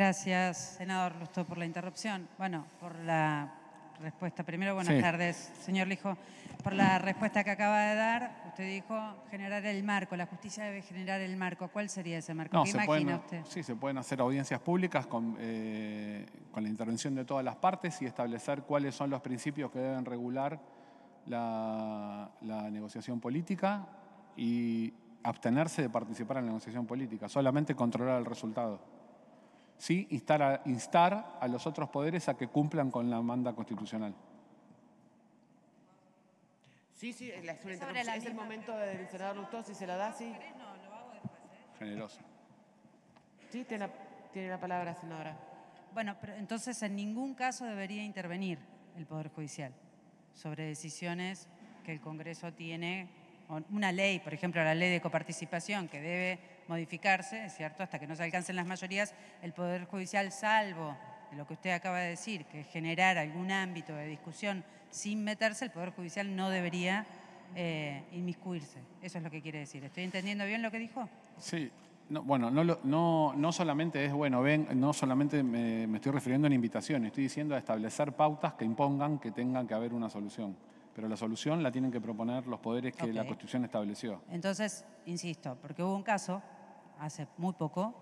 Gracias, senador Lusto por la interrupción. Bueno, por la respuesta. Primero, buenas tardes, señor Lijo. Por la respuesta que acaba de dar, usted dijo generar el marco, la justicia debe generar el marco. ¿Cuál sería ese marco? ¿Qué imagina usted? Sí, se pueden hacer audiencias públicas con, eh, con, la intervención de todas las partes y establecer cuáles son los principios que deben regular la negociación política y abstenerse de participar en la negociación política, solamente controlar el resultado. ¿sí? instar, a, los otros poderes a que cumplan con la manda constitucional. Sí, sí, la, es, es el momento de senador Lustó, si se la da, sí. ¿eh? Generoso. Sí, tiene la, tiene la palabra, senadora. Bueno, pero entonces en ningún caso debería intervenir el Poder Judicial sobre decisiones que el Congreso tiene una ley, por ejemplo la ley de coparticipación, que debe modificarse, cierto, hasta que no se alcancen las mayorías, el Poder Judicial, salvo lo que usted acaba de decir, que generar algún ámbito de discusión sin meterse, el Poder Judicial no debería eh, inmiscuirse. Eso es lo que quiere decir. ¿Estoy entendiendo bien lo que dijo? Sí. bueno, no, no, no solamente es, bueno, ven, no solamente me, estoy refiriendo a en invitación, estoy diciendo a establecer pautas que impongan que tenga que haber una solución pero la solución la tienen que proponer los poderes que la Constitución estableció. Entonces, insisto, porque hubo un caso hace muy poco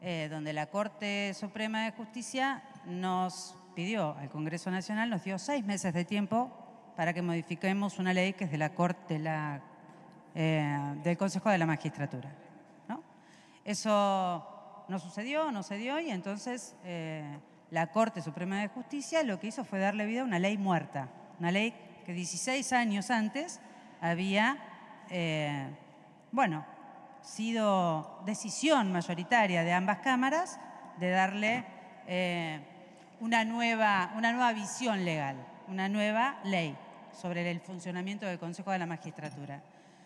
eh, donde la Corte Suprema de Justicia nos pidió al Congreso Nacional, nos dio seis meses de tiempo para que modifiquemos una ley que es de la Corte, la, eh, del Consejo de la Magistratura. Eso no sucedió, no se dio y entonces eh, la Corte Suprema de Justicia lo que hizo fue darle vida a una ley muerta, una ley que 16 años antes había, eh, bueno, sido decisión mayoritaria de ambas cámaras de darle eh, una, nueva, una nueva visión legal, una nueva ley sobre el funcionamiento del Consejo de la Magistratura.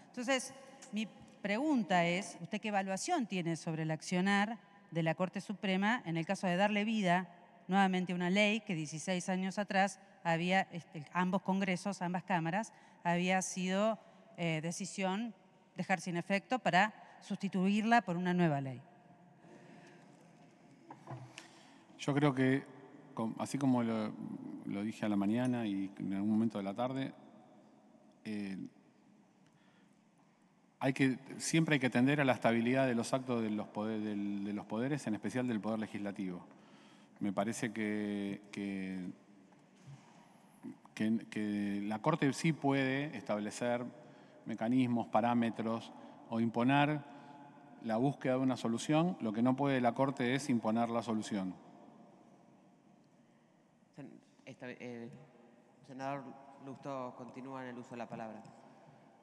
Entonces, mi pregunta es, ¿usted qué evaluación tiene sobre el accionar de la Corte Suprema en el caso de darle vida nuevamente una ley que 16 años atrás había, este, ambos congresos, ambas cámaras, había sido eh, decisión dejar sin efecto para sustituirla por una nueva ley. Yo creo que, así como lo, dije a la mañana y en algún momento de la tarde, eh, hay que, siempre hay que atender a la estabilidad de los actos de los poderes, en especial del poder legislativo me parece que, que, la Corte sí puede establecer mecanismos, parámetros o imponer la búsqueda de una solución. Lo que no puede la Corte es imponer la solución. Eh, senador Lusto, continúa en el uso de la palabra.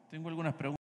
Tengo algunas preguntas.